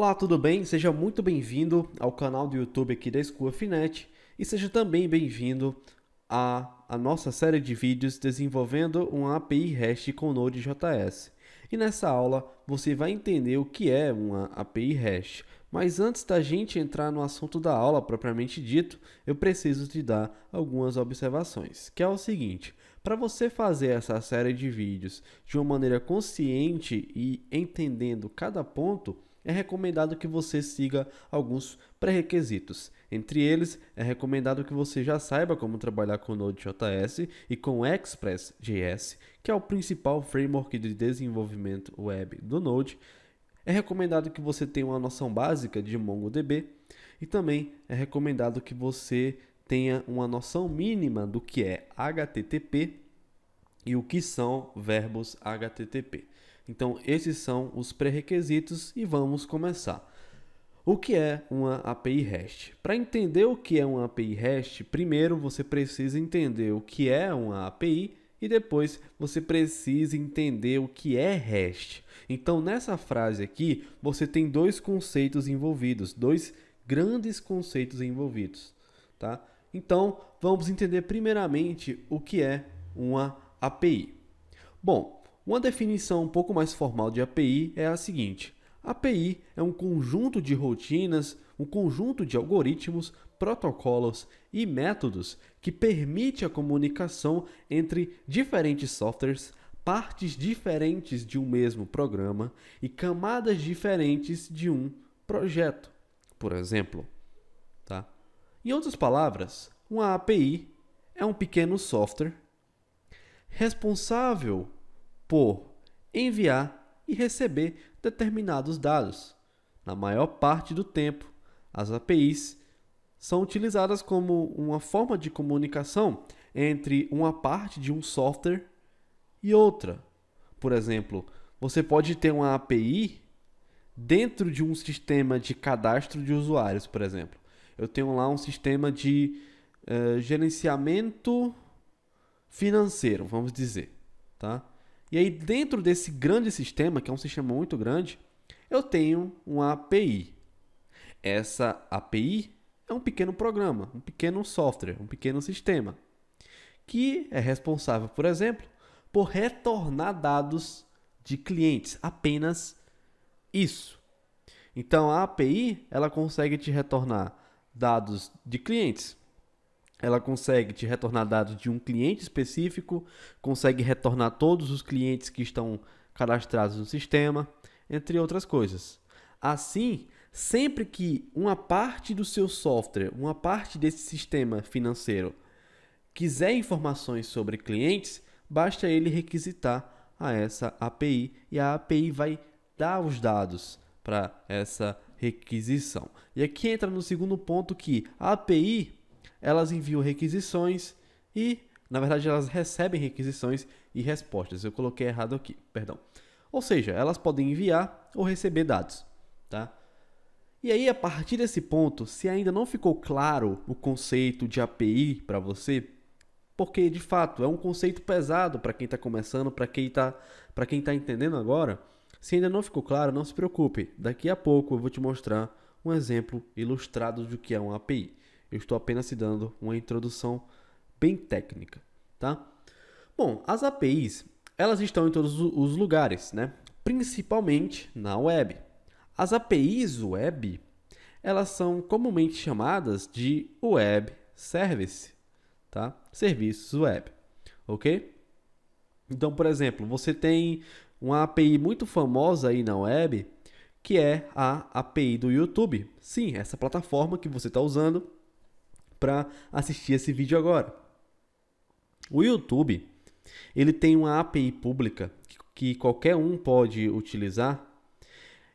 Olá, tudo bem? Seja muito bem-vindo ao canal do YouTube aqui da Escola Finet e seja também bem-vindo à, nossa série de vídeos desenvolvendo uma API REST com Node.js. E nessa aula você vai entender o que é uma API REST. Mas antes da gente entrar no assunto da aula propriamente dito, eu preciso te dar algumas observações, que é o seguinte: para você fazer essa série de vídeos de uma maneira consciente e entendendo cada ponto, é recomendado que você siga alguns pré-requisitos. Entre eles, é recomendado que você já saiba como trabalhar com Node.js e com Express.js, que é o principal framework de desenvolvimento web do Node. É recomendado que você tenha uma noção básica de MongoDB e também é recomendado que você tenha uma noção mínima do que é HTTP e o que são verbos HTTP. Então, esses são os pré-requisitos e vamos começar. O que é uma API REST? Para entender o que é uma API REST, primeiro você precisa entender o que é uma API e depois você precisa entender o que é REST. Então, nessa frase aqui, você tem dois conceitos envolvidos, dois grandes conceitos envolvidos, tá? Então, vamos entender primeiramente o que é uma API. Bom, uma definição um pouco mais formal de API é a seguinte: API é um conjunto de rotinas, um conjunto de algoritmos, protocolos e métodos que permite a comunicação entre diferentes softwares, partes diferentes de um mesmo programa e camadas diferentes de um projeto, por exemplo. Tá? Em outras palavras, uma API é um pequeno software responsável por enviar e receber determinados dados. Na maior parte do tempo, as APIs são utilizadas como uma forma de comunicação entre uma parte de um software e outra. Por exemplo, você pode ter uma API dentro de um sistema de cadastro de usuários, por exemplo. Eu tenho lá um sistema de uh, gerenciamento financeiro, vamos dizer, tá? E aí, dentro desse grande sistema, que é um sistema muito grande, eu tenho uma API. Essa API é um pequeno programa, um pequeno software, um pequeno sistema, que é responsável, por exemplo, por retornar dados de clientes, apenas isso. Então a API, ela consegue te retornar dados de clientes, ela consegue te retornar dados de um cliente específico, consegue retornar todos os clientes que estão cadastrados no sistema, entre outras coisas. Assim, sempre que uma parte do seu software, uma parte desse sistema financeiro, quiser informações sobre clientes, basta ele requisitar a essa API e a API vai dar os dados para essa requisição. E aqui entra no segundo ponto que a API elas enviam requisições e, na verdade, elas recebem requisições e respostas. Eu coloquei errado aqui, perdão. Ou seja, elas podem enviar ou receber dados, tá? E aí, a partir desse ponto, se ainda não ficou claro o conceito de API para você, porque de fato é um conceito pesado para quem está começando, para quem está está entendendo agora, se ainda não ficou claro, não se preocupe. Daqui a pouco eu vou te mostrar um exemplo ilustrado do que é uma API. Eu estou apenas te dando uma introdução bem técnica, tá? Bom, as APIs, elas estão em todos os lugares, né? Principalmente na web. As APIs web, elas são comumente chamadas de web service, tá? Serviços web, ok? Então, por exemplo, você tem uma API muito famosa aí na web, que é a API do YouTube. Sim, essa plataforma que você está usando para assistir esse vídeo agora. O YouTube, ele tem uma API pública que qualquer um pode utilizar.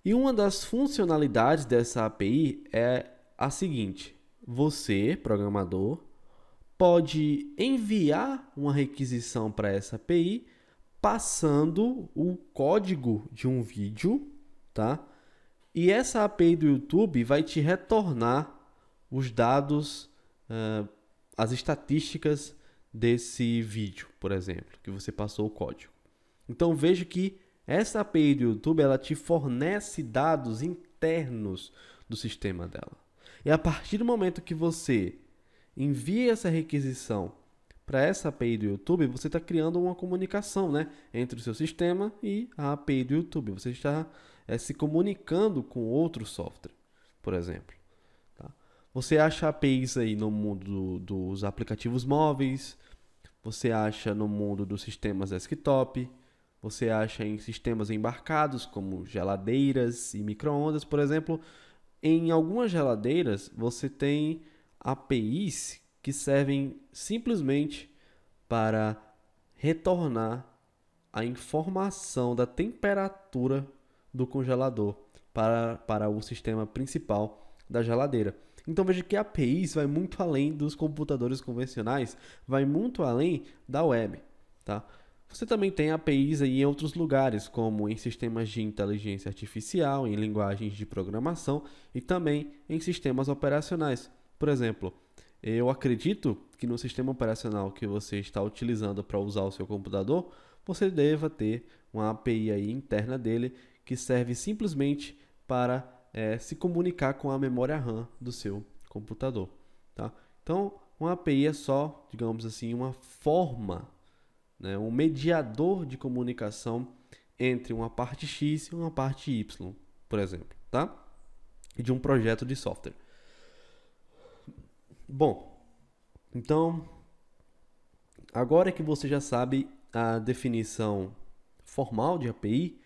E uma das funcionalidades dessa API é a seguinte: você, programador, pode enviar uma requisição para essa API passando o código de um vídeo, tá? E essa API do YouTube vai te retornar os dados uh, as estatísticas desse vídeo, por exemplo, que você passou o código. Então veja que essa API do YouTube ela te fornece dados internos do sistema dela. E a partir do momento que você envia essa requisição para essa API do YouTube, você está criando uma comunicação né, entre o seu sistema e a API do YouTube. Você está é, se comunicando com outro software, por exemplo. Você acha APIs aí no mundo do, dos aplicativos móveis, você acha no mundo dos sistemas desktop, você acha em sistemas embarcados como geladeiras e microondas, por exemplo. Em algumas geladeiras você tem APIs que servem simplesmente para retornar a informação da temperatura do congelador para, para o sistema principal da geladeira. Então veja que APIs vai muito além dos computadores convencionais, vai muito além da web, tá? Você também tem APIs aí em outros lugares, como em sistemas de inteligência artificial, em linguagens de programação e também em sistemas operacionais. Por exemplo, eu acredito que no sistema operacional que você está utilizando para usar o seu computador, você deva ter uma API aí interna dele que serve simplesmente para é, se comunicar com a memória RAM do seu computador. Tá? Então, uma API é só, digamos assim, uma forma, né, um mediador de comunicação entre uma parte X e uma parte Y, por exemplo, tá? De um projeto de software. Bom, então, agora que você já sabe a definição formal de API,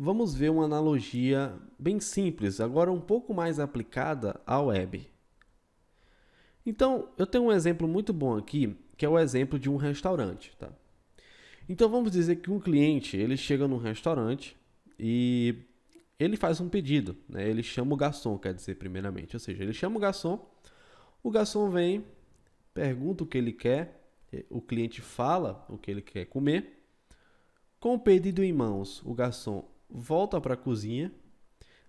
vamos ver uma analogia bem simples, agora um pouco mais aplicada à web. Então, eu tenho um exemplo muito bom aqui, que é o exemplo de um restaurante. Tá? Então, vamos dizer que um cliente ele chega num restaurante e ele faz um pedido. Né? Ele chama o garçom, quer dizer, primeiramente. Ou seja, ele chama o garçom, o garçom vem, pergunta o que ele quer, eh, o cliente fala o que ele quer comer. Com o pedido em mãos, o garçom volta para a cozinha,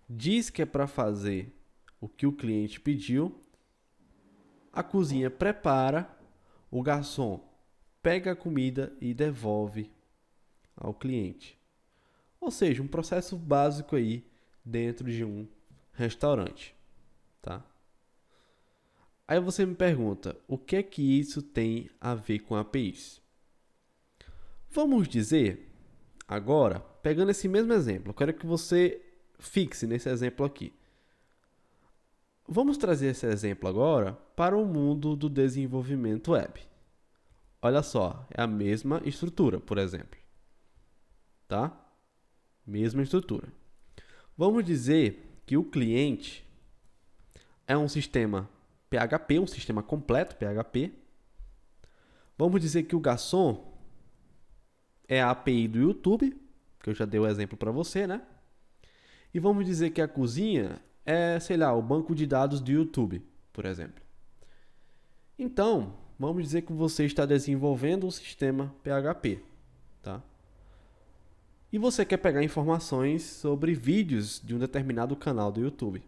diz que é para fazer o que o cliente pediu, a cozinha prepara, o garçom pega a comida e devolve ao cliente. Ou seja, um processo básico aí dentro de um restaurante, tá? Aí você me pergunta, o que é que isso tem a ver com APIs? Vamos dizer agora pegando esse mesmo exemplo, eu quero que você fixe nesse exemplo aqui. Vamos trazer esse exemplo agora para o mundo do desenvolvimento web. Olha só, é a mesma estrutura, por exemplo. Tá? Mesma estrutura. Vamos dizer que o cliente é um sistema PHP, um sistema completo PHP. Vamos dizer que o garçom é a API do YouTube, que eu já dei o exemplo para você, né? E vamos dizer que a cozinha é, sei lá, o banco de dados do YouTube, por exemplo. Então, vamos dizer que você está desenvolvendo um sistema PHP, tá? E você quer pegar informações sobre vídeos de um determinado canal do YouTube.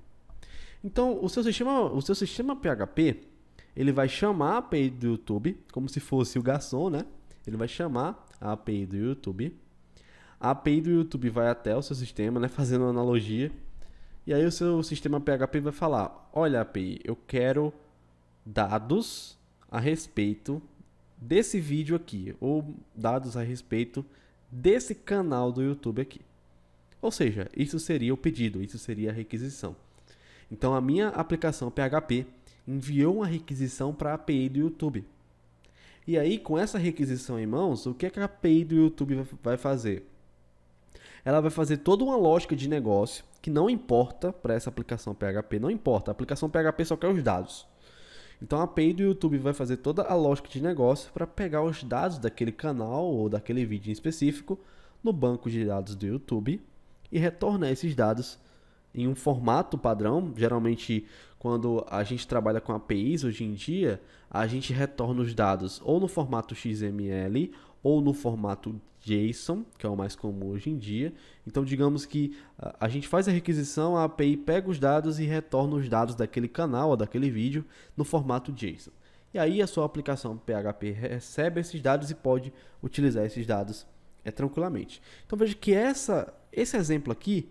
Então, o seu sistema, o seu sistema PHP, ele vai chamar a API do YouTube, como se fosse o garçom, né? Ele vai chamar a API do YouTube a API do YouTube vai até o seu sistema, né, fazendo uma analogia. E aí o seu sistema PHP vai falar: "Olha, API, eu quero dados a respeito desse vídeo aqui ou dados a respeito desse canal do YouTube aqui". Ou seja, isso seria o pedido, isso seria a requisição. Então a minha aplicação PHP enviou uma requisição para a API do YouTube. E aí, com essa requisição em mãos, o que, é que a API do YouTube vai fazer? ela vai fazer toda uma lógica de negócio que não importa para essa aplicação PHP, não importa. A aplicação PHP só quer os dados. Então a API do YouTube vai fazer toda a lógica de negócio para pegar os dados daquele canal ou daquele vídeo em específico no banco de dados do YouTube e retornar esses dados em um formato padrão. Geralmente, quando a gente trabalha com APIs hoje em dia, a gente retorna os dados ou no formato XML ou no formato JSON, que é o mais comum hoje em dia. Então, digamos que ah, a gente faz a requisição, a API pega os dados e retorna os dados daquele canal ou daquele vídeo no formato JSON. E aí a sua aplicação PHP recebe esses dados e pode utilizar esses dados é, tranquilamente. Então veja que essa, esse exemplo aqui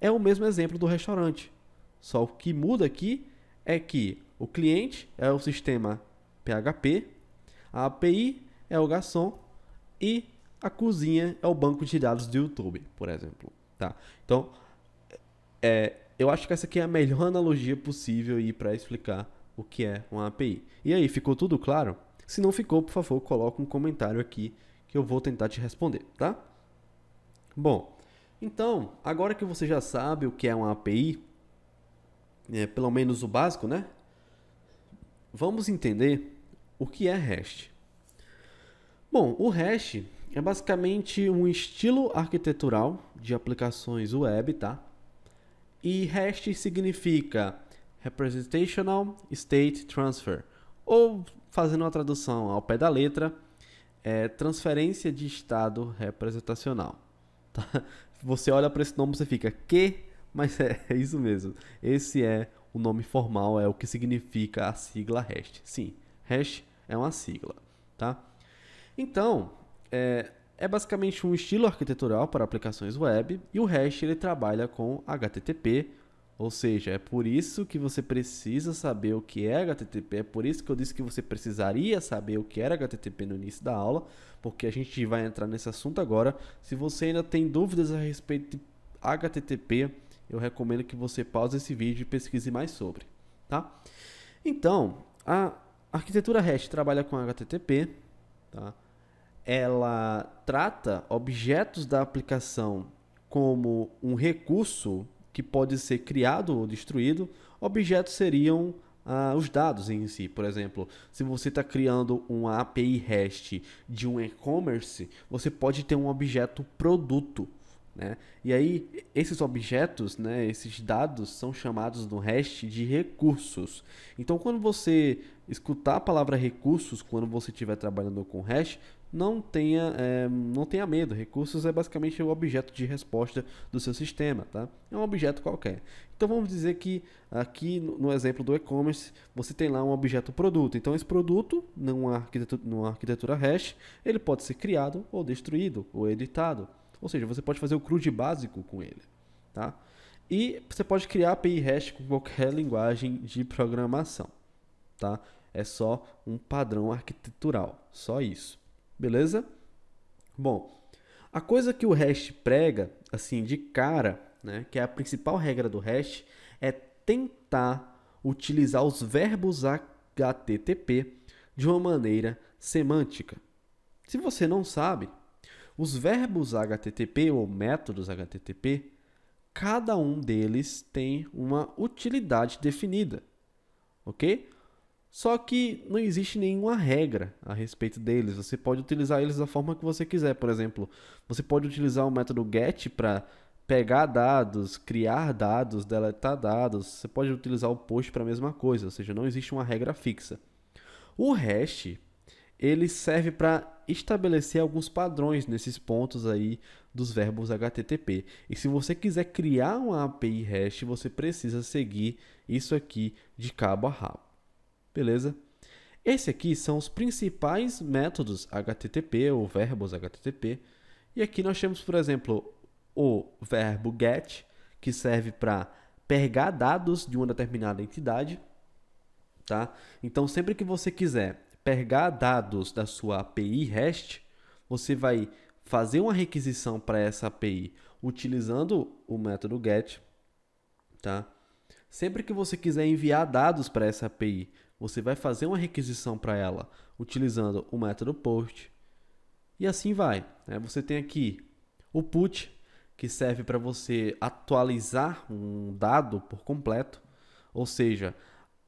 é o mesmo exemplo do restaurante. Só o que muda aqui é que o cliente é o sistema PHP, a API é o garçom e a cozinha é o banco de dados do YouTube, por exemplo. Tá? Então, é, eu acho que essa aqui é a melhor analogia possível para explicar o que é uma API. E aí, ficou tudo claro? Se não ficou, por favor, coloque um comentário aqui que eu vou tentar te responder, tá? Bom, então, agora que você já sabe o que é uma API, é, pelo menos o básico, né? Vamos entender o que é REST. Bom, o REST é basicamente um estilo arquitetural de aplicações web, tá? E REST significa Representational State Transfer, ou fazendo uma tradução ao pé da letra, é transferência de estado representacional. Tá? Você olha para esse nome e você fica que, mas é, é, isso mesmo. Esse é o nome formal, é o que significa a sigla REST. Sim, REST é uma sigla, tá? Então, é, é basicamente um estilo arquitetural para aplicações web e o REST ele trabalha com HTTP, ou seja, é por isso que você precisa saber o que é HTTP, é por isso que eu disse que você precisaria saber o que era HTTP no início da aula, porque a gente vai entrar nesse assunto agora. Se você ainda tem dúvidas a respeito de HTTP, eu recomendo que você pause esse vídeo e pesquise mais sobre, tá? Então, a arquitetura REST trabalha com HTTP, tá? ela trata objetos da aplicação como um recurso que pode ser criado ou destruído, objetos seriam ah, os dados em si. Por exemplo, se você está criando uma API REST de um e-commerce, você pode ter um objeto produto. Né? E aí, esses objetos, né, esses dados, são chamados no REST de recursos. Então, quando você escutar a palavra recursos, quando você estiver trabalhando com REST, não tenha, é, não tenha medo. Recursos é basicamente o objeto de resposta do seu sistema, tá? É um objeto qualquer. Então vamos dizer que aqui no exemplo do e-commerce você tem lá um objeto produto. Então esse produto, numa arquitetura, numa arquitetura hash, ele pode ser criado ou destruído ou editado. Ou seja, você pode fazer o CRUD básico com ele, tá? E você pode criar API hash com qualquer linguagem de programação, tá? É só um padrão arquitetural, só isso beleza? Bom, a coisa que o REST prega, assim, de cara, né, que é a principal regra do REST, é tentar utilizar os verbos HTTP de uma maneira semântica. Se você não sabe, os verbos HTTP ou métodos HTTP, cada um deles tem uma utilidade definida, ok? Só que não existe nenhuma regra a respeito deles. Você pode utilizar eles da forma que você quiser. Por exemplo, você pode utilizar o método get para pegar dados, criar dados, deletar dados. Você pode utilizar o post para a mesma coisa, ou seja, não existe uma regra fixa. O REST ele serve para estabelecer alguns padrões nesses pontos aí dos verbos HTTP. E se você quiser criar uma API REST, você precisa seguir isso aqui de cabo a rabo. Beleza? Esse aqui são os principais métodos HTTP ou verbos HTTP. E aqui nós temos, por exemplo, o verbo get, que serve para pegar dados de uma determinada entidade, tá? Então, sempre que você quiser pegar dados da sua API REST, você vai fazer uma requisição para essa API utilizando o método get, tá? Sempre que você quiser enviar dados para essa API, você vai fazer uma requisição para ela utilizando o método POST. E assim vai. Né? Você tem aqui o PUT, que serve para você atualizar um dado por completo. Ou seja,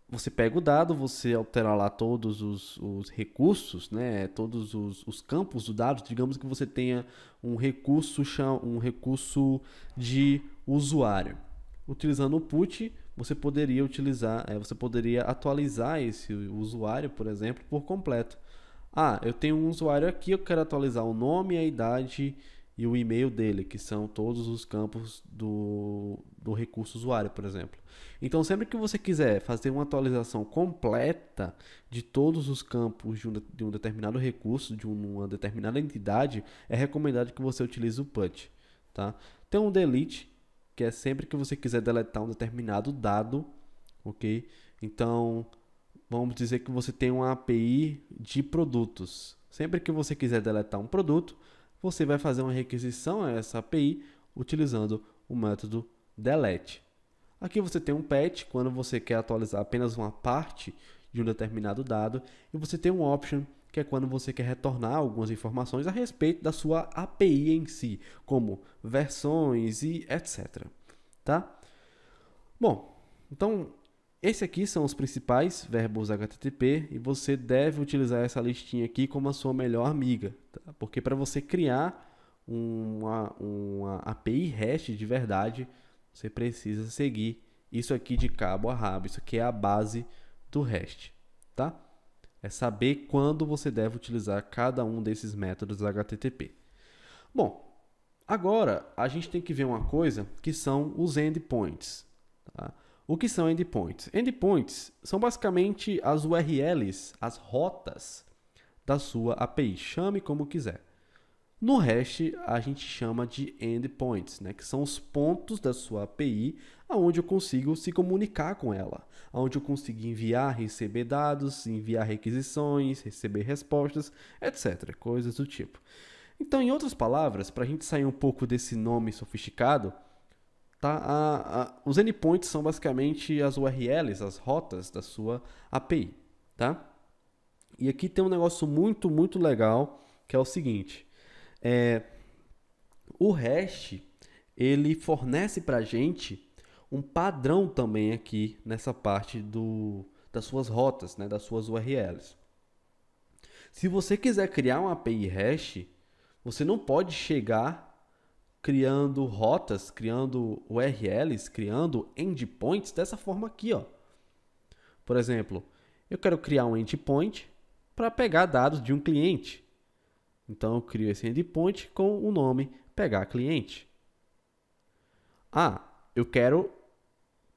você pega o dado, você altera lá todos os, os recursos, né? todos os, os, campos do dado. Digamos que você tenha um recurso, um recurso de usuário. Utilizando o PUT, você poderia utilizar, é, você poderia atualizar esse usuário, por exemplo, por completo. Ah, eu tenho um usuário aqui, eu quero atualizar o nome, a idade e o e-mail dele, que são todos os campos do, do recurso usuário, por exemplo. Então, sempre que você quiser fazer uma atualização completa de todos os campos de um, de um determinado recurso, de uma determinada entidade, é recomendado que você utilize o PUT. Tá? Tem um delete, que é sempre que você quiser deletar um determinado dado, ok? Então, vamos dizer que você tem uma API de produtos. Sempre que você quiser deletar um produto, você vai fazer uma requisição a essa API utilizando o método delete. Aqui você tem um patch quando você quer atualizar apenas uma parte de um determinado dado e você tem um option que é quando você quer retornar algumas informações a respeito da sua API em si, como versões e etc. Tá? Bom, então esses aqui são os principais verbos HTTP e você deve utilizar essa listinha aqui como a sua melhor amiga, tá? porque para você criar uma, uma API REST de verdade, você precisa seguir isso aqui de cabo a rabo, isso aqui é a base do REST, tá? É saber quando você deve utilizar cada um desses métodos HTTP. Bom, agora a gente tem que ver uma coisa que são os endpoints. Tá? O que são endpoints? Endpoints são basicamente as URLs, as rotas da sua API, chame como quiser. No REST, a gente chama de endpoints, né, que são os pontos da sua API aonde eu consigo se comunicar com ela, aonde eu consigo enviar, receber dados, enviar requisições, receber respostas, etc, coisas do tipo. Então, em outras palavras, para a gente sair um pouco desse nome sofisticado, tá? A, a, os endpoints são basicamente as URLs, as rotas da sua API, tá? E aqui tem um negócio muito, muito legal, que é o seguinte. É, o REST, ele fornece para gente um padrão também aqui nessa parte do, das suas rotas, né, das suas URLs. Se você quiser criar uma API REST, você não pode chegar criando rotas, criando URLs, criando endpoints dessa forma aqui, ó. Por exemplo, eu quero criar um endpoint para pegar dados de um cliente. Então eu crio esse endpoint com o nome pegar cliente. Ah, eu quero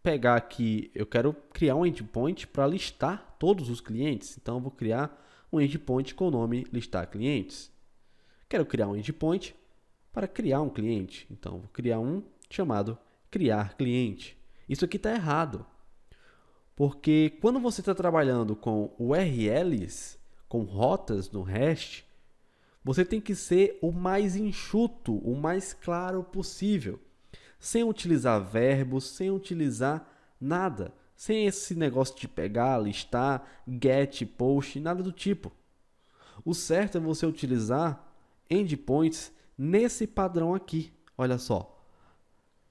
pegar aqui, eu quero criar um endpoint para listar todos os clientes. Então eu vou criar um endpoint com o nome listar clientes. Quero criar um endpoint para criar um cliente. Então vou criar um chamado criar cliente. Isso aqui está errado. Porque quando você está trabalhando com URLs, com rotas no REST, você tem que ser o mais enxuto, o mais claro possível, sem utilizar verbos, sem utilizar nada, sem esse negócio de pegar, listar, get, post, nada do tipo. O certo é você utilizar endpoints nesse padrão aqui. Olha só,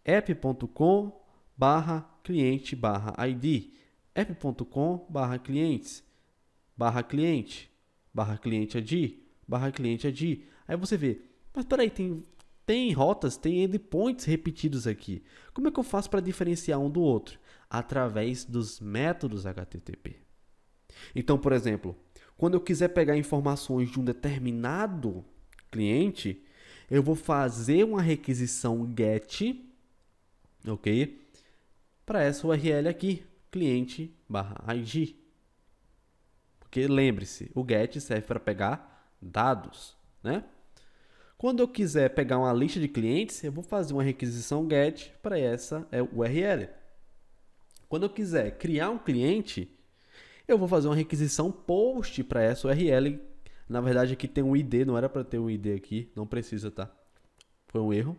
app.com barra cliente barra ID, app.com clientes, cliente, cliente ID, barra cliente ad. É Aí você vê, mas peraí, tem, tem rotas, tem endpoints repetidos aqui. Como é que eu faço para diferenciar um do outro? Através dos métodos HTTP. Então, por exemplo, quando eu quiser pegar informações de um determinado cliente, eu vou fazer uma requisição GET, ok? Para essa URL aqui, cliente barra ID. Porque lembre-se, o GET serve para pegar dados, né? Quando eu quiser pegar uma lista de clientes, eu vou fazer uma requisição GET para essa é URL. Quando eu quiser criar um cliente, eu vou fazer uma requisição POST para essa URL. Na verdade, aqui tem um ID, não era para ter um ID aqui, não precisa, tá? Foi um erro.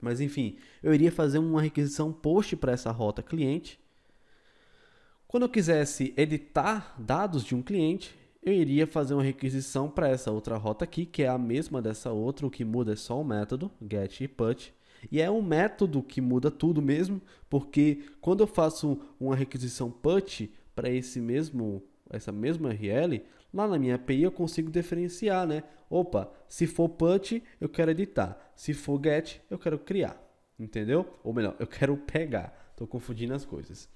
Mas enfim, eu iria fazer uma requisição POST para essa rota cliente. Quando eu quisesse editar dados de um cliente, eu iria fazer uma requisição para essa outra rota aqui, que é a mesma dessa outra, o que muda é só o método, get e put. E é um método que muda tudo mesmo, porque quando eu faço uma requisição put para esse mesmo essa mesma URL, lá na minha API eu consigo diferenciar, né? Opa, se for put, eu quero editar. Se for get, eu quero criar. Entendeu? Ou melhor, eu quero pegar. Estou confundindo as coisas.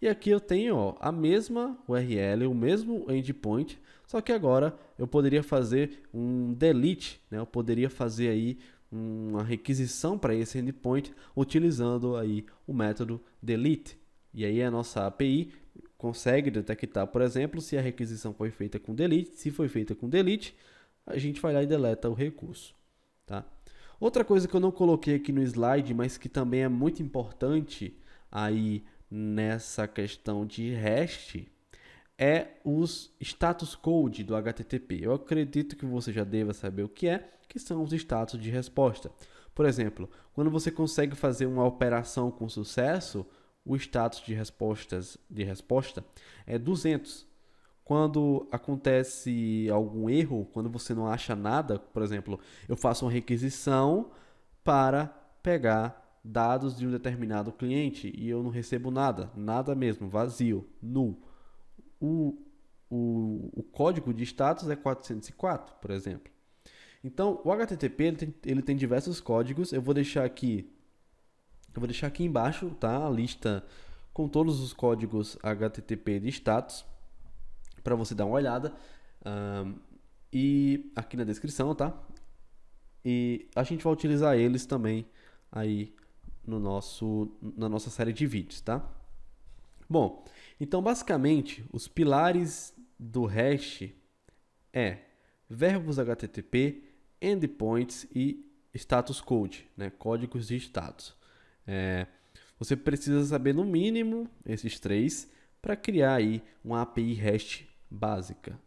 E aqui eu tenho ó, a mesma URL, o mesmo endpoint, só que agora eu poderia fazer um delete, né? Eu poderia fazer aí uma requisição para esse endpoint utilizando aí o método delete. E aí a nossa API consegue detectar, por exemplo, se a requisição foi feita com delete, se foi feita com delete, a gente vai lá e deleta o recurso, tá? Outra coisa que eu não coloquei aqui no slide, mas que também é muito importante aí nessa questão de REST, é os status code do HTTP. Eu acredito que você já deva saber o que é, que são os status de resposta. Por exemplo, quando você consegue fazer uma operação com sucesso, o status de respostas de resposta é 200. Quando acontece algum erro, quando você não acha nada, por exemplo, eu faço uma requisição para pegar dados de um determinado cliente e eu não recebo nada, nada mesmo, vazio, nu o, o, o código de status é 404, por exemplo. Então, o HTTP ele tem, ele tem diversos códigos. Eu vou deixar aqui, eu vou deixar aqui embaixo, tá, a lista com todos os códigos HTTP de status para você dar uma olhada um, e aqui na descrição, tá? E a gente vai utilizar eles também aí no nosso na nossa série de vídeos, tá? Bom, então, basicamente, os pilares do REST é verbos HTTP, endpoints e status code, né? códigos de status. É, você precisa saber no mínimo esses três para criar aí uma API REST básica.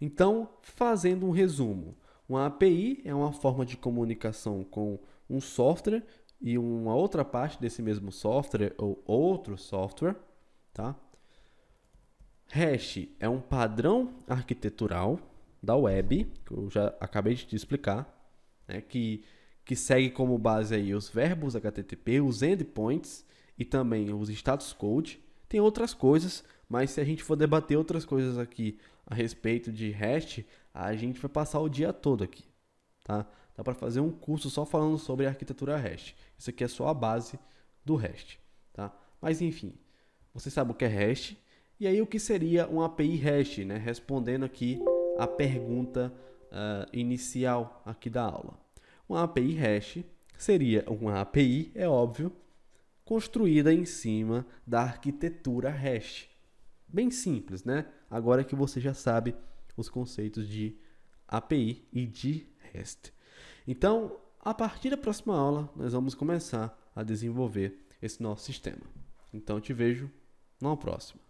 Então, fazendo um resumo, uma API é uma forma de comunicação com um software e uma outra parte desse mesmo software ou outro software, tá? Hash é um padrão arquitetural da web, que eu já acabei de te explicar, né, que, que segue como base aí os verbos HTTP, os endpoints e também os status code. Tem outras coisas, mas se a gente for debater outras coisas aqui a respeito de hash, a gente vai passar o dia todo aqui, tá? Dá para fazer um curso só falando sobre a arquitetura REST. Isso aqui é só a base do REST, tá? Mas enfim, você sabe o que é REST, e aí o que seria uma API REST, né? respondendo aqui a pergunta uh, inicial aqui da aula. Uma API REST seria uma API, é óbvio, construída em cima da arquitetura REST. Bem simples, né? Agora que você já sabe os conceitos de API e de REST. Então, a partir da próxima aula, nós vamos começar a desenvolver esse nosso sistema. Então, te vejo na próxima.